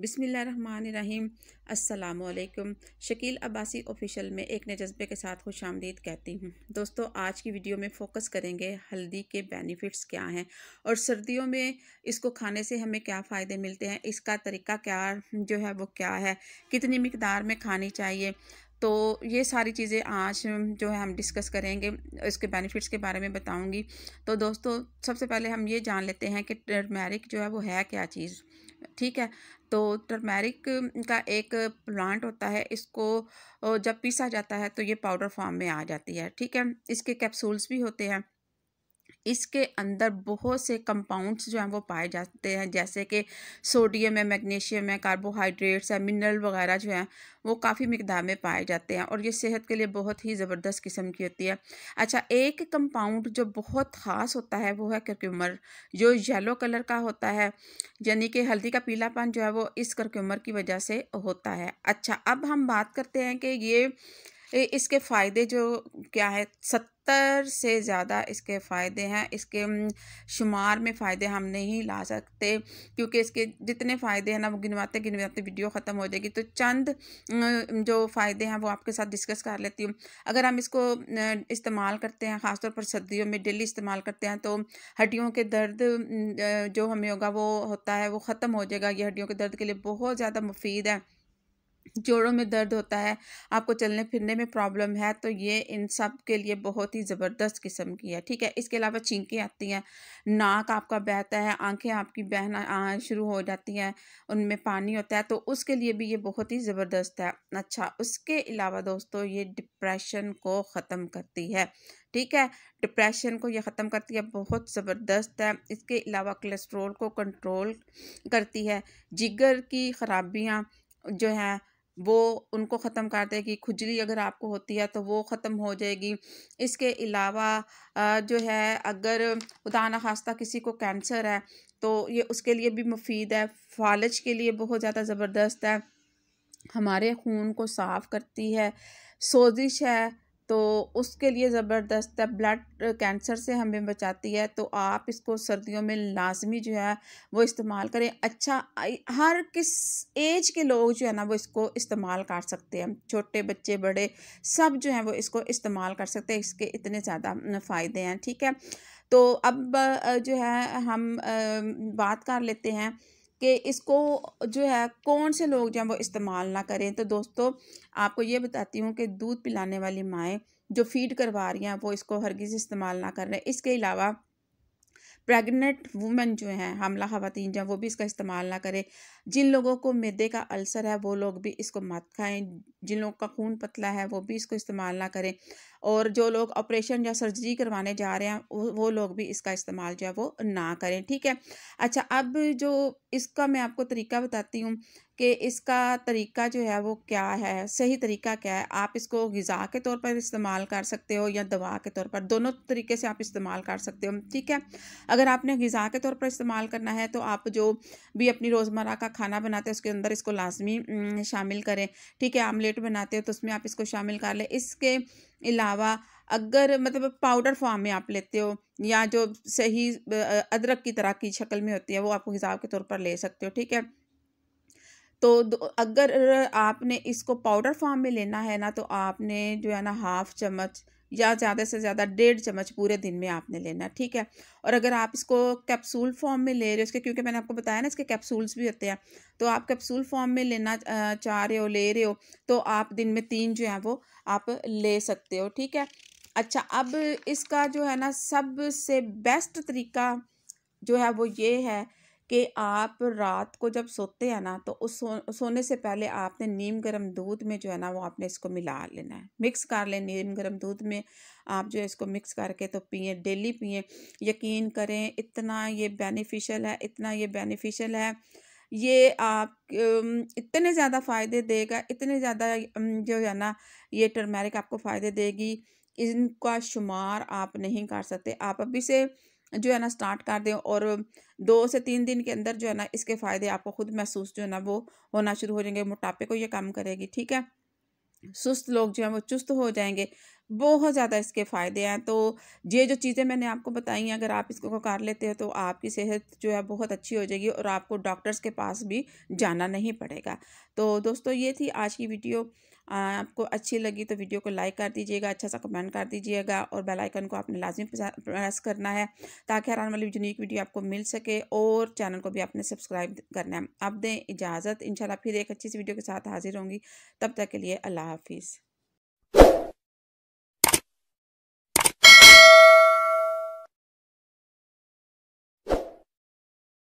बिसमीम् अल्लाम शकील अब्बासी ऑफिशियल में एक नए जज्बे के साथ खुश आमदीद कहती हूँ दोस्तों आज की वीडियो में फ़ोकस करेंगे हल्दी के बेनिफिट्स क्या हैं और सर्दियों में इसको खाने से हमें क्या फ़ायदे मिलते हैं इसका तरीका क्या जो है वो क्या है कितनी मकदार में खानी चाहिए तो ये सारी चीज़ें आज जो है हम डिस्कस करेंगे इसके बेनिफिट्स के बारे में बताऊंगी तो दोस्तों सबसे पहले हम ये जान लेते हैं कि टर्मेरिक जो है वो है क्या चीज़ ठीक है तो टर्मेरिक का एक प्लांट होता है इसको जब पीसा जाता है तो ये पाउडर फॉर्म में आ जाती है ठीक है इसके कैप्सूल्स भी होते हैं इसके अंदर बहुत से कंपाउंड्स जो हैं वो पाए जाते हैं जैसे कि सोडियम है मैग्नीशियम है कार्बोहाइड्रेट्स है मिनरल वगैरह जो हैं वो काफ़ी मकदार में पाए जाते हैं और ये सेहत के लिए बहुत ही ज़बरदस्त किस्म की होती है अच्छा एक कंपाउंड जो बहुत ख़ास होता है वो है करक्यूमर जो येलो कलर का होता है यानी कि हल्दी का पीलापन जो है वो इस करक्यूमर की वजह से होता है अच्छा अब हम बात करते हैं कि ये इसके फ़ायदे जो क्या है सत सत्तर से ज़्यादा इसके फ़ायदे हैं इसके शुमार में फ़ायदे हम नहीं ला सकते क्योंकि इसके जितने फ़ायदे हैं ना वो गिनवाते गिनवाते वीडियो ख़त्म हो जाएगी तो चंद जो फ़ायदे हैं वो आपके साथ डिस्कस कर लेती हूँ अगर हम इसको इस्तेमाल करते हैं ख़ासतौर पर सर्दियों में डेली इस्तेमाल करते हैं तो हड्डियों के दर्द जो हमें होगा वो होता है वो ख़त्म हो जाएगा ये हड्डियों के दर्द के लिए बहुत ज़्यादा मुफीद है जोड़ों में दर्द होता है आपको चलने फिरने में प्रॉब्लम है तो ये इन सब के लिए बहुत ही ज़बरदस्त किस्म की है ठीक है इसके अलावा छींकें आती हैं नाक आपका बहता है आंखें आपकी बहना शुरू हो जाती हैं उनमें पानी होता है तो उसके लिए भी ये बहुत ही ज़बरदस्त है अच्छा उसके अलावा दोस्तों ये डिप्रेशन को ख़त्म करती है ठीक है डिप्रेशन को ये ख़त्म करती है बहुत ज़बरदस्त है इसके अलावा कोलेस्ट्रोल को कंट्रोल करती है जिगर की खराबियाँ जो है वो उनको ख़त्म करते हैं कि खुजली अगर आपको होती है तो वो ख़त्म हो जाएगी इसके अलावा जो है अगर उदाना खास्ता किसी को कैंसर है तो ये उसके लिए भी मुफीद है फालज के लिए बहुत ज़्यादा ज़बरदस्त है हमारे खून को साफ़ करती है सोजिश है तो उसके लिए ज़बरदस्त है ब्लड कैंसर से हमें बचाती है तो आप इसको सर्दियों में लाजमी जो है वो इस्तेमाल करें अच्छा हर किस एज के लोग जो है ना वो इसको इस्तेमाल कर सकते हैं छोटे बच्चे बड़े सब जो हैं वो इसको इस्तेमाल कर सकते हैं इसके इतने ज़्यादा फ़ायदे हैं ठीक है तो अब जो है हम बात कर लेते हैं कि इसको जो है कौन से लोग जो वो इस्तेमाल ना करें तो दोस्तों आपको ये बताती हूँ कि दूध पिलाने वाली माएँ जो फीड करवा रही हैं वो इसको हरगिज़ इस्तेमाल ना कर रहे इसके अलावा प्रेगनेंट वुमेन जो हैं हमला खातन जो वो भी इसका इस्तेमाल ना करें जिन लोगों को मैदे का अल्सर है वो लोग भी इसको मत खाएं जिन लोगों का खून पतला है वो भी इसको इस्तेमाल ना करें और जो लोग ऑपरेशन या सर्जरी करवाने जा रहे हैं वो लोग भी इसका इस्तेमाल जो है वो ना करें ठीक है अच्छा अब जो इसका मैं आपको तरीका बताती हूँ कि इसका तरीका जो है वो क्या है सही तरीका क्या है आप इसको गज़ा के तौर पर इस्तेमाल कर सकते हो या दवा के तौर पर दोनों तरीके से आप इस्तेमाल कर सकते हो ठीक है अगर आपने गज़ा के तौर पर इस्तेमाल करना है तो आप जो भी अपनी रोज़मर्रा का खाना बनाते हैं उसके अंदर इसको लाजमी शामिल करें ठीक है आमलेट बनाते हो तो उसमें आप इसको शामिल कर लें इसके अलावा अगर मतलब पाउडर फॉर्म में आप लेते हो या जो सही अदरक की तरह की शक्ल में होती है वो आप हिसाब के तौर पर ले सकते हो ठीक है तो अगर आपने इसको पाउडर फॉर्म में लेना है ना तो आपने जो है ना हाफ़ चम्मच या ज़्यादा से ज़्यादा डेढ़ चम्मच पूरे दिन में आपने लेना ठीक है और अगर आप इसको कैप्सूल फॉर्म में ले रहे हो इसके क्योंकि मैंने आपको बताया ना इसके कैप्सूल्स भी होते हैं तो आप कैप्सूल फॉर्म में लेना चाह रहे हो ले रहे हो तो आप दिन में तीन जो है वो आप ले सकते हो ठीक है अच्छा अब इसका जो है ना सबसे बेस्ट तरीका जो है वो ये है कि आप रात को जब सोते हैं ना तो उस सो, सोने से पहले आपने नीम गर्म दूध में जो है ना वो आपने इसको मिला लेना है मिक्स कर लें नीम गर्म दूध में आप जो है इसको मिक्स करके तो पिए डेली पिए यकीन करें इतना ये बेनिफिशियल है इतना ये बेनिफिशियल है ये आप इतने ज़्यादा फ़ायदे देगा इतने ज़्यादा जो है ना ये टर्मेरिक आपको फ़ायदे देगी इनका शुमार आप नहीं कर सकते आप अभी से जो है ना स्टार्ट कर दें और दो से तीन दिन के अंदर जो है ना इसके फ़ायदे आपको खुद महसूस जो है ना वो होना शुरू हो जाएंगे मोटापे को ये कम करेगी ठीक है सुस्त लोग जो हैं वो चुस्त हो जाएंगे बहुत ज़्यादा इसके फ़ायदे हैं तो ये जो चीज़ें मैंने आपको बताई हैं अगर आप इसको कर लेते हैं तो आपकी सेहत जो है बहुत अच्छी हो जाएगी और आपको डॉक्टर्स के पास भी जाना नहीं पड़ेगा तो दोस्तों ये थी आज की वीडियो आपको अच्छी लगी तो वीडियो को लाइक कर दीजिएगा अच्छा सा कमेंट कर दीजिएगा और बेल आइकन को आपने लाजमी प्रेस करना है ताकि हर आने वाली यूनिक वीडियो आपको मिल सके और चैनल को भी आपने सब्सक्राइब करना है अब दें इजाज़त इंशाल्लाह फिर एक अच्छी सी वीडियो के साथ हाजिर होंगी तब तक के लिए अल्लाह हाफिज़